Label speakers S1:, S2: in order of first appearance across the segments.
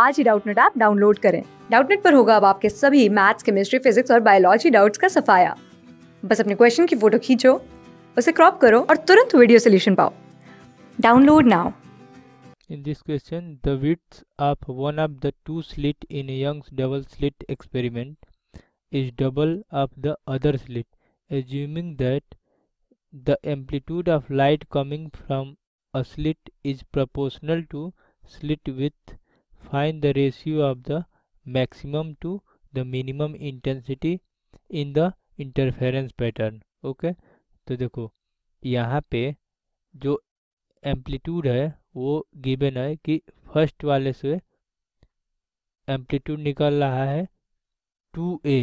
S1: आज ही Doubtnut app download करें डाउटनेट पर होगा अब आपके सभी मैथ्स केमिस्ट्री फिजिक्स और बायोलॉजी डाउट्स का सफाया बस अपने क्वेश्चन की फोटो खींचो उसे क्रॉप करो और तुरंत वीडियो सोल्यूशन पाओ download now
S2: In this question, the width of one of the two slit in Young's double slit experiment is double of the other slit, assuming that the amplitude of light coming from a slit is proportional to slit width find the ratio of the maximum to the minimum intensity in the interference pattern okay तो देखो यहाँ पे जो amplitude है वो given है कि first वाले से एम्पलीट्यूड निकल रहा है टू ए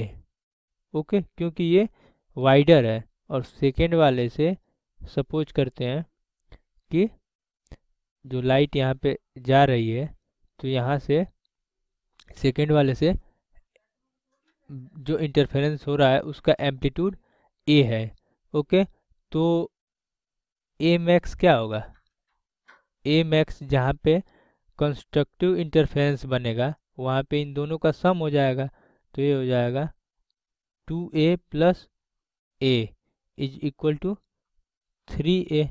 S2: ओके क्योंकि ये वाइडर है और सेकेंड वाले से सपोज करते हैं कि जो लाइट यहाँ पे जा रही है तो यहाँ से सेकेंड वाले से जो इंटरफेरेंस हो रहा है उसका एम्पलीट्यूड ए है ओके तो ए मैक्स क्या होगा ए मैक्स जहाँ पे कंस्ट्रक्टिव इंटरफेरेंस बनेगा वहाँ पे इन दोनों का सम हो जाएगा तो ये हो जाएगा two a plus a is equal to three a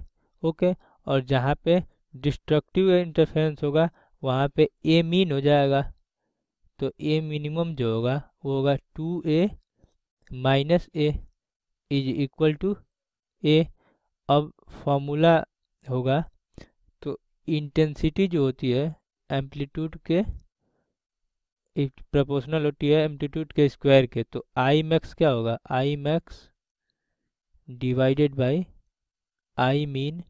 S2: okay और जहाँ पे डिस्ट्रक्टिव इंटरफेरेंस होगा वहाँ पे ए मीन हो जाएगा तो ए मिनिमम जो होगा वो होगा two a minus a is equal to a अब फॉर्मूला होगा तो इंटेंसिटी जो होती है एम्पलीट्यूड के प्रोपोर्शनल होती है एम्पलीट्यूड के स्क्वायर के तो आई मैक्स क्या होगा I max divided by I min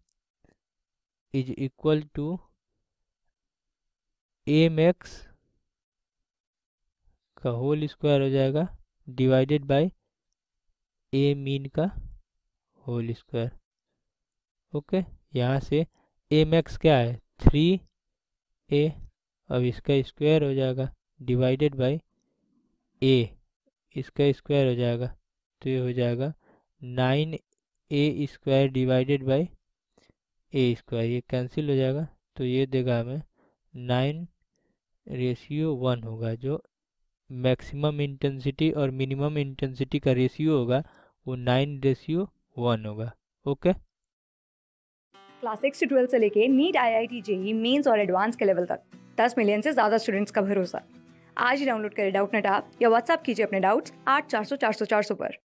S2: is equal to m x का होल स्क्वायर हो जाएगा डिवाइडेड बाय ए मीन का होल स्क्वायर ओके यहाँ से एम एक्स क्या है थ्री ए अब इसका स्क्वायर हो जाएगा डिवाइडेड बाय ए इसका स्क्वायर हो जाएगा तो ये हो जाएगा nine a square divided by a square ये कैंसिल हो जाएगा तो ये देगा हमें नाइन रेशियो वन होगा जो मैक्सिमम इंटेंसिटी और मिनिमम इंटेंसिटी का रेशियो होगा वो नाइन रेशियो वन होगा ओके
S1: क्लास सिक्स से ट्वेल्थ से लेके NEET IIT J mains और एडवांस के लेवल तक दस मिलियन से ज़्यादा स्टूडेंट्स का भरोसा आज ही डाउनलोड करें डाउट नेट ऐप या व्हाट्सएप कीजिए अपने डाउट्स आठ चार सौ चार सौ चार सौ पर